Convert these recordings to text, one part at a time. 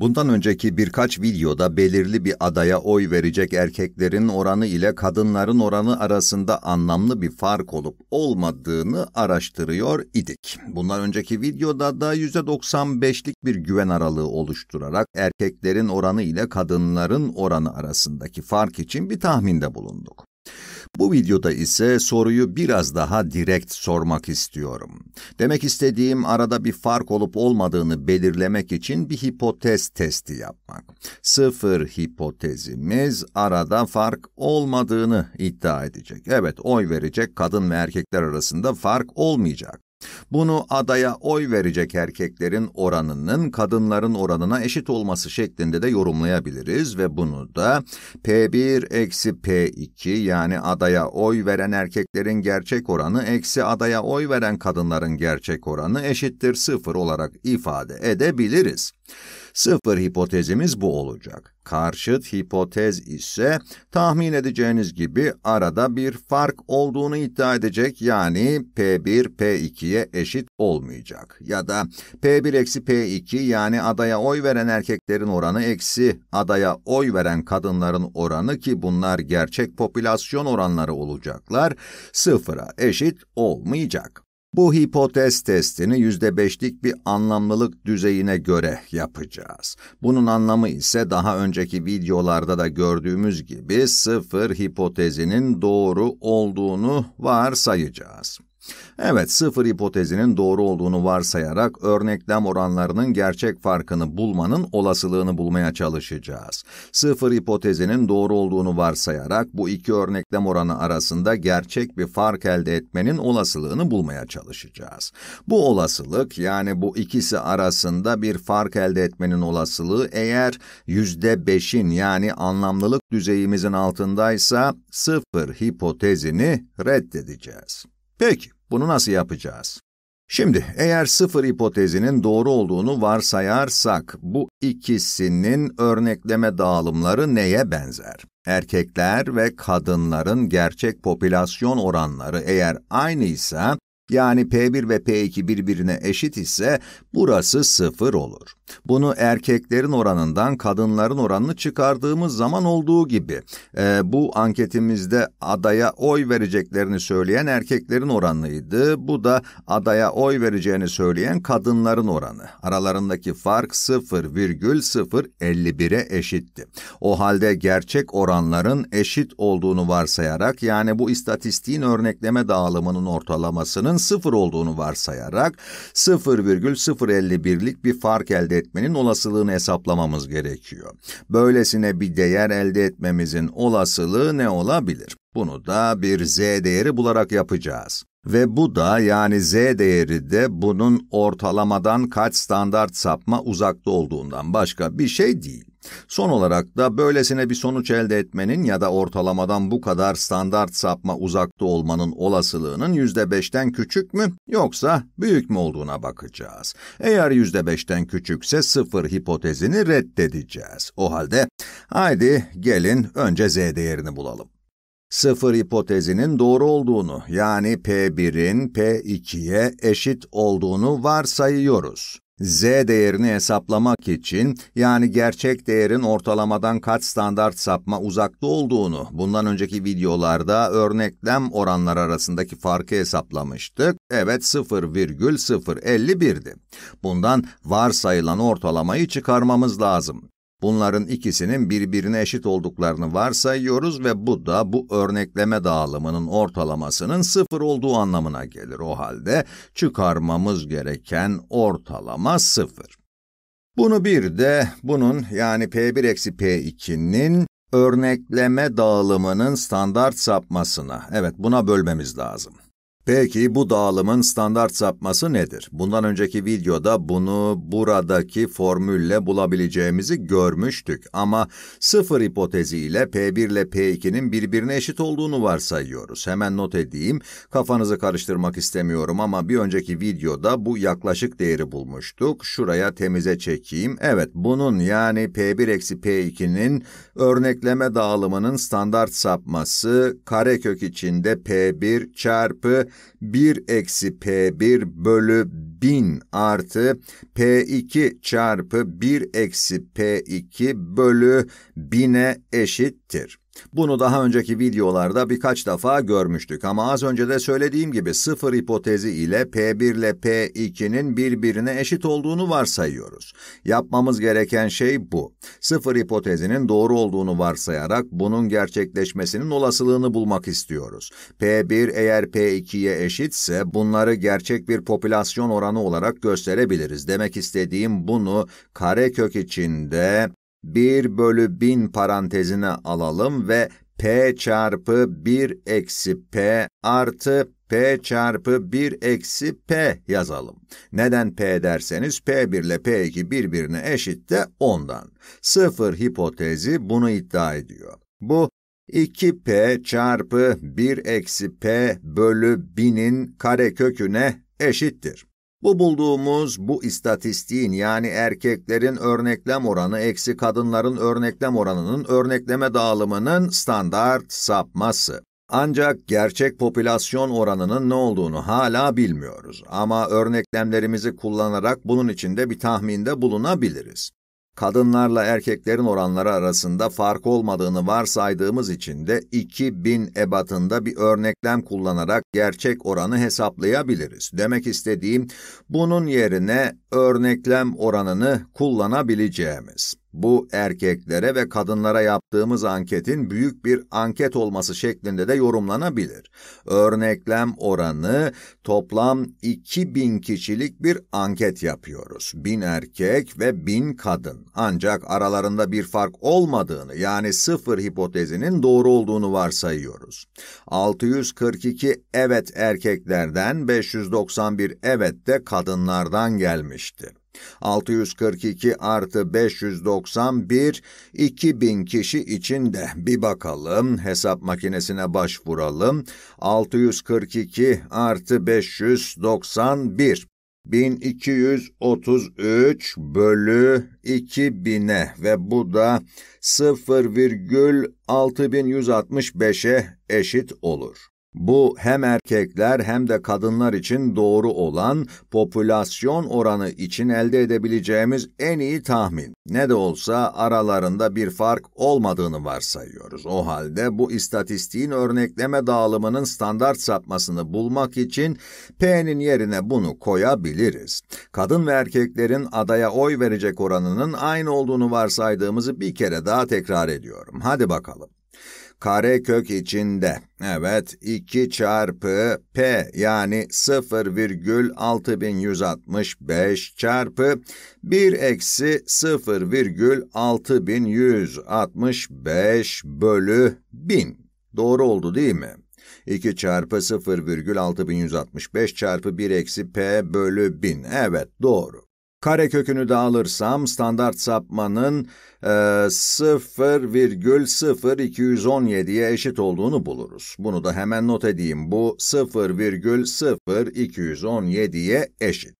Bundan önceki birkaç videoda belirli bir adaya oy verecek erkeklerin oranı ile kadınların oranı arasında anlamlı bir fark olup olmadığını araştırıyor idik. Bundan önceki videoda da %95'lik bir güven aralığı oluşturarak erkeklerin oranı ile kadınların oranı arasındaki fark için bir tahminde bulunduk. Bu videoda ise soruyu biraz daha direkt sormak istiyorum. Demek istediğim arada bir fark olup olmadığını belirlemek için bir hipotez testi yapmak. Sıfır hipotezimiz arada fark olmadığını iddia edecek. Evet oy verecek kadın ve erkekler arasında fark olmayacak. Bunu adaya oy verecek erkeklerin oranının kadınların oranına eşit olması şeklinde de yorumlayabiliriz ve bunu da P1 eksi P2 yani adaya oy veren erkeklerin gerçek oranı eksi adaya oy veren kadınların gerçek oranı eşittir sıfır olarak ifade edebiliriz. Sıfır hipotezimiz bu olacak. Karşıt hipotez ise tahmin edeceğiniz gibi arada bir fark olduğunu iddia edecek yani P1 P2'ye eşit olmayacak. Ya da P1 eksi P2 yani adaya oy veren erkeklerin oranı eksi adaya oy veren kadınların oranı ki bunlar gerçek popülasyon oranları olacaklar sıfıra eşit olmayacak. Bu hipotez testini %5'lik bir anlamlılık düzeyine göre yapacağız. Bunun anlamı ise daha önceki videolarda da gördüğümüz gibi sıfır hipotezinin doğru olduğunu varsayacağız. Evet, sıfır hipotezinin doğru olduğunu varsayarak örneklem oranlarının gerçek farkını bulmanın olasılığını bulmaya çalışacağız. Sıfır hipotezinin doğru olduğunu varsayarak bu iki örneklem oranı arasında gerçek bir fark elde etmenin olasılığını bulmaya çalışacağız. Bu olasılık yani bu ikisi arasında bir fark elde etmenin olasılığı eğer %5'in yani anlamlılık düzeyimizin altındaysa sıfır hipotezini reddedeceğiz. Peki. Bunu nasıl yapacağız? Şimdi eğer sıfır hipotezinin doğru olduğunu varsayarsak bu ikisinin örnekleme dağılımları neye benzer? Erkekler ve kadınların gerçek popülasyon oranları eğer aynıysa yani P1 ve P2 birbirine eşit ise burası sıfır olur. Bunu erkeklerin oranından kadınların oranını çıkardığımız zaman olduğu gibi e, bu anketimizde adaya oy vereceklerini söyleyen erkeklerin oranıydı. Bu da adaya oy vereceğini söyleyen kadınların oranı. Aralarındaki fark 0,051'e eşitti. O halde gerçek oranların eşit olduğunu varsayarak yani bu istatistiğin örnekleme dağılımının ortalamasının 0 olduğunu varsayarak 0,051'lik bir fark elde etmenin olasılığını hesaplamamız gerekiyor. Böylesine bir değer elde etmemizin olasılığı ne olabilir? Bunu da bir z değeri bularak yapacağız. Ve bu da yani z değeri de bunun ortalamadan kaç standart sapma uzakta olduğundan başka bir şey değil. Son olarak da böylesine bir sonuç elde etmenin ya da ortalamadan bu kadar standart sapma uzakta olmanın olasılığının %5'ten küçük mü yoksa büyük mü olduğuna bakacağız. Eğer %5'ten küçükse sıfır hipotezini reddedeceğiz. O halde haydi gelin önce z değerini bulalım sıfır hipotezinin doğru olduğunu yani P1'in P2'ye eşit olduğunu varsayıyoruz. Z değerini hesaplamak için yani gerçek değerin ortalamadan kaç standart sapma uzakta olduğunu bundan önceki videolarda örneklem oranlar arasındaki farkı hesaplamıştık. Evet 0,051'di. Bundan varsayılan ortalamayı çıkarmamız lazım. Bunların ikisinin birbirine eşit olduklarını varsayıyoruz ve bu da bu örnekleme dağılımının ortalamasının sıfır olduğu anlamına gelir. O halde çıkarmamız gereken ortalama sıfır. Bunu bir de bunun yani P1 eksi P2'nin örnekleme dağılımının standart sapmasına, evet buna bölmemiz lazım. Peki bu dağılımın standart sapması nedir? Bundan önceki videoda bunu buradaki formülle bulabileceğimizi görmüştük ama sıfır hipoteziyle P1 ile P2'nin birbirine eşit olduğunu varsayıyoruz. Hemen not edeyim, kafanızı karıştırmak istemiyorum ama bir önceki videoda bu yaklaşık değeri bulmuştuk. Şuraya temize çekeyim. Evet, bunun yani P1 eksi P2'nin örnekleme dağılımının standart sapması karekök içinde P1 çarpı 1 eksi P1 bölü 1000 artı P2 çarpı 1 eksi P2 bölü 1000'e eşittir. Bunu daha önceki videolarda birkaç defa görmüştük ama az önce de söylediğim gibi sıfır hipotezi ile P1 ile P2'nin birbirine eşit olduğunu varsayıyoruz. Yapmamız gereken şey bu. Sıfır hipotezinin doğru olduğunu varsayarak bunun gerçekleşmesinin olasılığını bulmak istiyoruz. P1 eğer P2'ye eşitse bunları gerçek bir popülasyon oranı olarak gösterebiliriz. Demek istediğim bunu karekök içinde 1 bölü 1000 parantezine alalım ve p çarpı 1 eksi p artı p çarpı 1 eksi p yazalım. Neden p derseniz p1 ile p2 birbirine eşit de ondan. Sıfır hipotezi bunu iddia ediyor. Bu 2p çarpı 1 eksi p bölü 1000'in kareköküne eşittir. Bu bulduğumuz bu istatistiğin yani erkeklerin örneklem oranı eksi kadınların örneklem oranının örnekleme dağılımının standart sapması. Ancak gerçek popülasyon oranının ne olduğunu hala bilmiyoruz ama örneklemlerimizi kullanarak bunun içinde bir tahminde bulunabiliriz kadınlarla erkeklerin oranları arasında fark olmadığını varsaydığımız için de 2000 ebatında bir örneklem kullanarak gerçek oranı hesaplayabiliriz. Demek istediğim bunun yerine örneklem oranını kullanabileceğimiz. Bu erkeklere ve kadınlara yaptığımız anketin büyük bir anket olması şeklinde de yorumlanabilir. Örneklem oranı toplam 2000 kişilik bir anket yapıyoruz. 1000 erkek ve 1000 kadın. Ancak aralarında bir fark olmadığını yani sıfır hipotezinin doğru olduğunu varsayıyoruz. 642 evet erkeklerden 591 evet de kadınlardan gelmiş edilmişti. 642 artı 591, 2000 kişi için de bir bakalım, hesap makinesine başvuralım. 642 artı 591, 1233 bölü 2000'e ve bu da 0,6165'e eşit olur. Bu hem erkekler hem de kadınlar için doğru olan popülasyon oranı için elde edebileceğimiz en iyi tahmin. Ne de olsa aralarında bir fark olmadığını varsayıyoruz. O halde bu istatistiğin örnekleme dağılımının standart sapmasını bulmak için P'nin yerine bunu koyabiliriz. Kadın ve erkeklerin adaya oy verecek oranının aynı olduğunu varsaydığımızı bir kere daha tekrar ediyorum. Hadi bakalım karekök içinde. Evet 2 çarpı P yani 0,6165 çarpı 1 eksi 0,6165 bölü 1000. Doğru oldu değil mi? 2 çarpı 0,6165 çarpı 1 eksi P bölü 1000. Evet doğru. Kare kökünü de alırsam standart sapmanın e, 0,0217'ye eşit olduğunu buluruz. Bunu da hemen not edeyim. Bu 0,0217'ye eşit.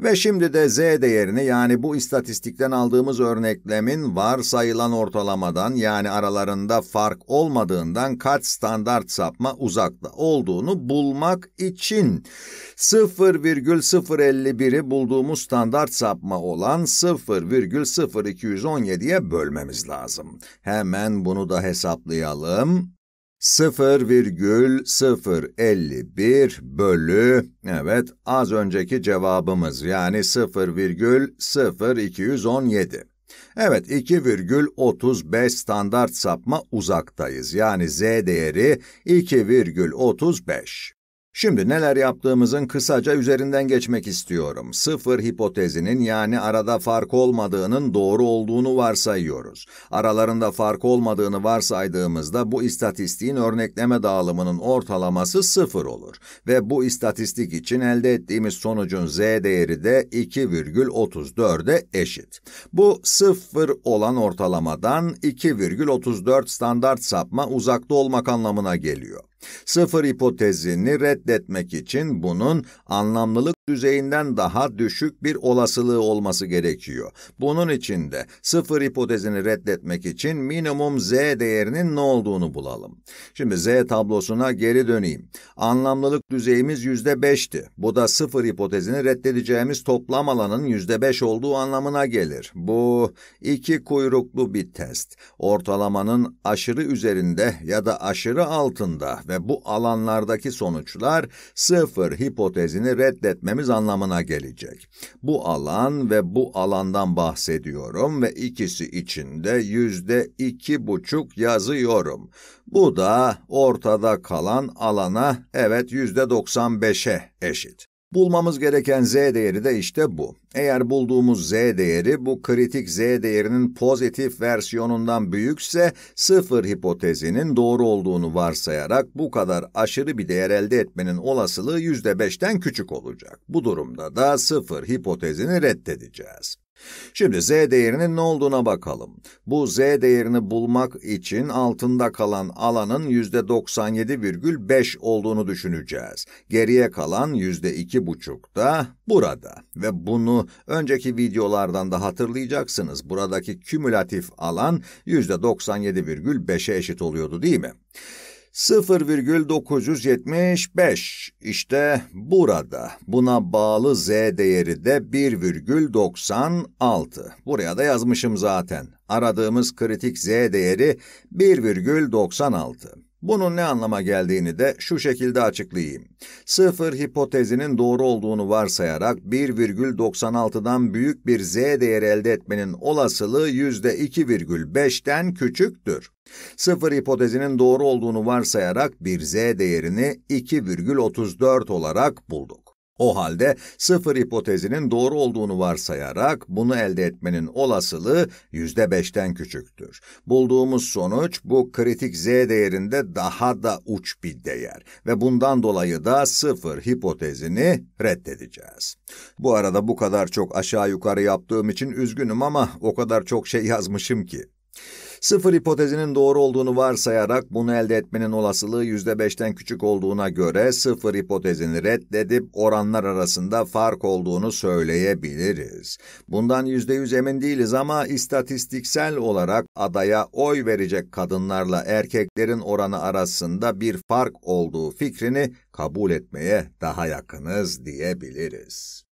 Ve şimdi de z değerini yani bu istatistikten aldığımız örneklemin varsayılan ortalamadan yani aralarında fark olmadığından kaç standart sapma uzakta olduğunu bulmak için 0,051'i bulduğumuz standart sapma olan 0,0217'ye bölmemiz lazım. Hemen bunu da hesaplayalım. 0,051 bölü, evet az önceki cevabımız yani 0,0217. Evet 2,35 standart sapma uzaktayız yani z değeri 2,35. Şimdi neler yaptığımızın kısaca üzerinden geçmek istiyorum. Sıfır hipotezinin yani arada fark olmadığının doğru olduğunu varsayıyoruz. Aralarında fark olmadığını varsaydığımızda bu istatistiğin örnekleme dağılımının ortalaması sıfır olur. Ve bu istatistik için elde ettiğimiz sonucun z değeri de 2,34'e eşit. Bu sıfır olan ortalamadan 2,34 standart sapma uzakta olmak anlamına geliyor. Sıfır hipotezini reddetmek için bunun anlamlılık düzeyinden daha düşük bir olasılığı olması gerekiyor. Bunun için de sıfır hipotezini reddetmek için minimum z değerinin ne olduğunu bulalım. Şimdi z tablosuna geri döneyim. Anlamlılık düzeyimiz yüzde beşti. Bu da sıfır hipotezini reddedeceğimiz toplam alanın yüzde beş olduğu anlamına gelir. Bu iki kuyruklu bir test. Ortalamanın aşırı üzerinde ya da aşırı altında ve bu alanlardaki sonuçlar sıfır hipotezini reddetmek etmemiz anlamına gelecek. Bu alan ve bu alandan bahsediyorum ve ikisi içinde yüzde iki buçuk yazıyorum. Bu da ortada kalan alana evet yüzde doksan beşe eşit. Bulmamız gereken z değeri de işte bu. Eğer bulduğumuz z değeri bu kritik z değerinin pozitif versiyonundan büyükse sıfır hipotezinin doğru olduğunu varsayarak bu kadar aşırı bir değer elde etmenin olasılığı yüzde beşten küçük olacak. Bu durumda da sıfır hipotezini reddedeceğiz. Şimdi z değerinin ne olduğuna bakalım. Bu z değerini bulmak için altında kalan alanın %97,5 olduğunu düşüneceğiz. Geriye kalan %2,5 da burada. Ve bunu önceki videolardan da hatırlayacaksınız. Buradaki kümülatif alan %97,5'e eşit oluyordu değil mi? 0,975 işte burada. Buna bağlı z değeri de 1,96. Buraya da yazmışım zaten. Aradığımız kritik z değeri 1,96. Bunun ne anlama geldiğini de şu şekilde açıklayayım. Sıfır hipotezinin doğru olduğunu varsayarak 1,96'dan büyük bir z değeri elde etmenin olasılığı %2,5'ten küçüktür. Sıfır hipotezinin doğru olduğunu varsayarak bir z değerini 2,34 olarak bulduk. O halde sıfır hipotezinin doğru olduğunu varsayarak bunu elde etmenin olasılığı yüzde beşten küçüktür. Bulduğumuz sonuç bu kritik z değerinde daha da uç bir değer ve bundan dolayı da sıfır hipotezini reddedeceğiz. Bu arada bu kadar çok aşağı yukarı yaptığım için üzgünüm ama o kadar çok şey yazmışım ki. Sıfır hipotezinin doğru olduğunu varsayarak bunu elde etmenin olasılığı yüzde beşten küçük olduğuna göre sıfır hipotezini reddedip oranlar arasında fark olduğunu söyleyebiliriz. Bundan yüzde yüz emin değiliz ama istatistiksel olarak adaya oy verecek kadınlarla erkeklerin oranı arasında bir fark olduğu fikrini kabul etmeye daha yakınız diyebiliriz.